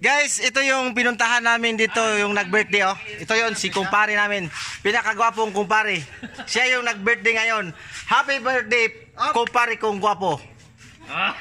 Guys, ito yung pinuntahan namin dito, yung nag-birthday oh. Ito yon si kumpare namin. Pinakagwapong kumpare. Siya yung nag-birthday ngayon. Happy birthday, kumpare kong gwapo. Ah.